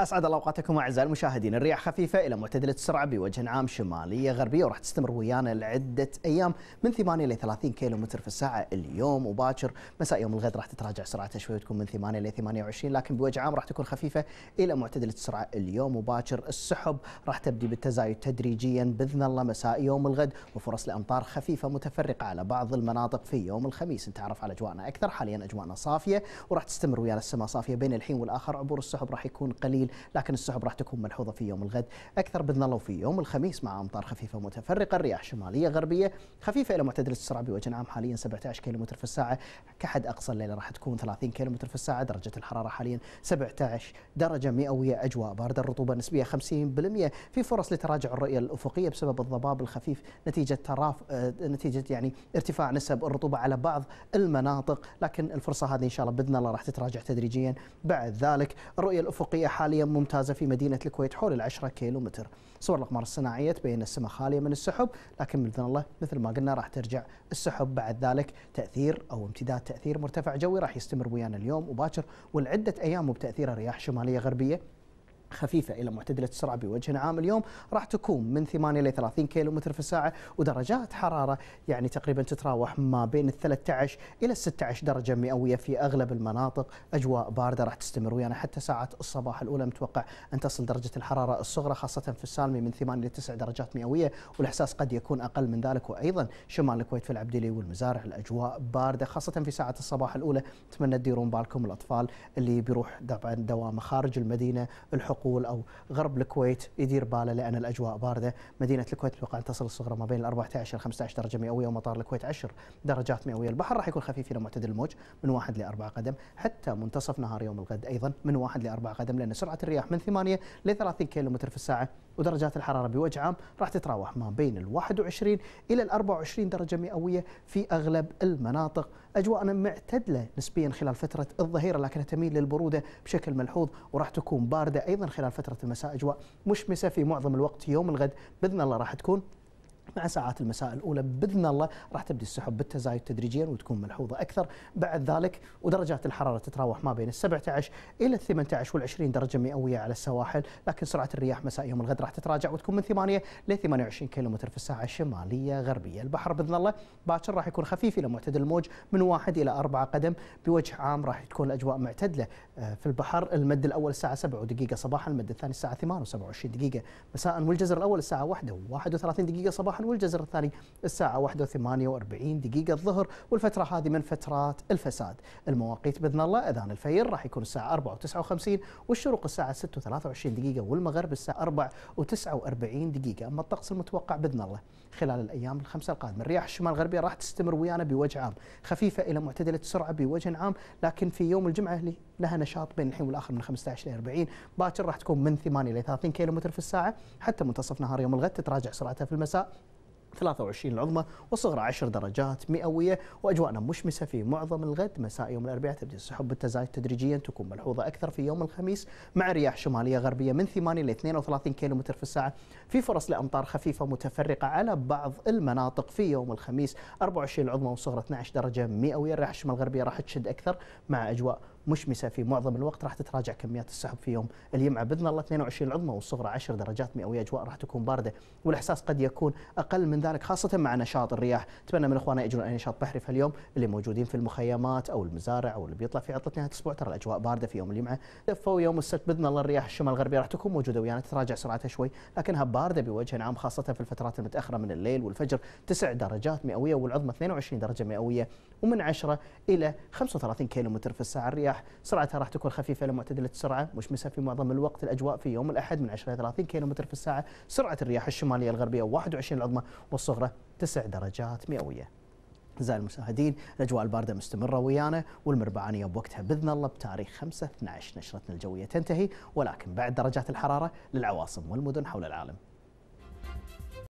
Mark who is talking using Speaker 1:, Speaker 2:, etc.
Speaker 1: اسعد الله اوقاتكم اعزائي المشاهدين، الرياح خفيفه الى معتدله السرعه بوجه عام شماليه غربيه وراح تستمر ويانا لعده ايام من 8 الى 30 كيلو متر في الساعه اليوم وباكر مساء يوم الغد راح تتراجع سرعتها شوي وتكون من 8 الى 28 لكن بوجه عام راح تكون خفيفه الى معتدله السرعه اليوم وباكر السحب راح تبدي بالتزايد تدريجيا باذن الله مساء يوم الغد وفرص لامطار خفيفه متفرقه على بعض المناطق في يوم الخميس نتعرف على اجواءنا اكثر حاليا اجواءنا صافيه وراح تستمر ويانا السماء صافيه بين الحين والاخر عبور السحب راح يكون قليل قليل لكن السحب راح تكون ملحوظه في يوم الغد اكثر باذن الله وفي يوم الخميس مع امطار خفيفه متفرقه رياح شماليه غربيه خفيفه الى معتدله السرعه بوجه عام حاليا 17 كم في الساعه كحد اقصى الليله راح تكون 30 كم في الساعه درجه الحراره حاليا 17 درجه مئويه اجواء بارده الرطوبه النسبيه 50% في فرص لتراجع الرؤيه الافقيه بسبب الضباب الخفيف نتيجه تراف آه، نتيجه يعني ارتفاع نسب الرطوبه على بعض المناطق لكن الفرصه هذه ان شاء الله باذن الله راح تتراجع تدريجيا بعد ذلك الرؤيه الافقيه حاليا خالية ممتازة في مدينة الكويت حول العشرة كيلومتر صور الأقمار الصناعية تبين السماء خالية من السحب لكن بإذن الله مثل ما قلنا راح ترجع السحب بعد ذلك تأثير أو امتداد تأثير مرتفع جوي راح يستمر ويانا اليوم وباكر والعدة أيام وبتأثير رياح شمالية غربية خفيفة إلى معتدلة السرعة بوجه عام اليوم راح تكون من 8 إلى 30 متر في الساعة ودرجات حرارة يعني تقريبا تتراوح ما بين ال 13 إلى ال 16 درجة مئوية في أغلب المناطق أجواء باردة راح تستمر ويانا حتى ساعات الصباح الأولى متوقع أن تصل درجة الحرارة الصغرى خاصة في السالمي من 8 إلى 9 درجات مئوية والإحساس قد يكون أقل من ذلك وأيضا شمال الكويت في العبدلي والمزارع الأجواء باردة خاصة في ساعة الصباح الأولى أتمنى تديرون بالكم الأطفال اللي بيروح طبعا دوامه خارج المدينة الحقوق اسطنبول او غرب الكويت يدير باله لان الاجواء بارده، مدينه الكويت اتوقع ان تصل الصغرى ما بين 14 ل 15 درجه مئويه ومطار الكويت 10 درجات مئويه، البحر راح يكون خفيف الى معتدل الموج من 1 ل 4 قدم، حتى منتصف نهار يوم الغد ايضا من 1 ل 4 قدم لان سرعه الرياح من 8 ل 30 كيلو متر في الساعه ودرجات الحرارة بوجه عام راح تتراوح ما بين ال 21 إلى ال 24 درجة مئوية في أغلب المناطق أجواءنا معتدلة نسبيا خلال فترة الظهيرة لكنها تميل للبرودة بشكل ملحوظ وراح تكون باردة أيضا خلال فترة المساء أجواء مشمسة في معظم الوقت يوم الغد بإذن الله راح تكون مع ساعات المساء الأولى بإذن الله راح تبدي السحب بالتزايد تدريجيا وتكون ملحوظة أكثر بعد ذلك ودرجات الحرارة تتراوح ما بين ال 17 إلى ال 18 وال 20 درجة مئوية على السواحل لكن سرعة الرياح مساء يوم الغد راح تتراجع وتكون من 8 ل 28 كيلومتر في الساعة الشمالية غربية البحر بإذن الله باكر راح يكون خفيف إلى معتدل الموج من 1 إلى 4 قدم بوجه عام راح تكون الأجواء معتدلة آه، في البحر المد الأول الساعة 7 دقيقة صباحا المد الثاني الساعة 8 و27 دقيقة مساء والجزر الأول الساعة 1 و31 دقيقة صباحا صباحا والجزر الثاني الساعة 1 و48 دقيقة الظهر والفترة هذه من فترات الفساد المواقيت بإذن الله أذان الفير راح يكون الساعة 4 و59 والشروق الساعة 6 و23 دقيقة والمغرب الساعة 4 و49 دقيقة أما الطقس المتوقع بإذن الله خلال الأيام الخمسة القادمة الرياح الشمال الغربية راح تستمر ويانا بوجه عام خفيفة إلى معتدلة سرعة بوجه عام لكن في يوم الجمعة لها نشاط بين الحين والاخر من 15 ل 40 باكر راح تكون من 8 ل 30 كيلو في الساعه حتى منتصف نهار يوم الغد تتراجع سرعتها في المساء 23 العظمى وصغرى 10 درجات مئوية وأجواءنا مشمسة في معظم الغد مساء يوم الأربعاء تبدأ السحب بالتزايد تدريجيا تكون ملحوظة أكثر في يوم الخميس مع رياح شمالية غربية من 8 إلى 32 كم في الساعة في فرص لأمطار خفيفة متفرقة على بعض المناطق في يوم الخميس 24 العظمى وصغرى 12 درجة مئوية الرياح الشمال الغربية راح تشد أكثر مع أجواء مشمسه في معظم الوقت راح تتراجع كميات السحب في يوم الجمعه باذن الله 22 العظمى والصغرى 10 درجات مئويه اجواء راح تكون بارده والاحساس قد يكون اقل من ذلك خاصه مع نشاط الرياح اتمنى من اخواننا يجرون اي نشاط بحري في اليوم اللي موجودين في المخيمات او المزارع او اللي بيطلع في عطله نهايه الاسبوع ترى الاجواء بارده في يوم الجمعه دفوا يوم السبت باذن الله الرياح الشمال الغربيه راح تكون موجوده ويانا تتراجع سرعتها شوي لكنها بارده بوجه عام خاصه في الفترات المتاخره من الليل والفجر 9 درجات مئويه والعظمى 22 درجه مئويه ومن 10 الى 35 كيلومتر في الساعه الرياح الرياح سرعتها راح تكون خفيفه لمعتدله السرعه مشمسه في معظم الوقت الاجواء في يوم الاحد من 10 الى 30 كيلومتر في الساعه سرعه الرياح الشماليه الغربيه 21 العظمى والصغرى 9 درجات مئويه أعزائي المشاهدين الأجواء الباردة مستمرة ويانا والمربعانية بوقتها بإذن الله بتاريخ 5 12 نشرتنا الجوية تنتهي ولكن بعد درجات الحرارة للعواصم والمدن حول العالم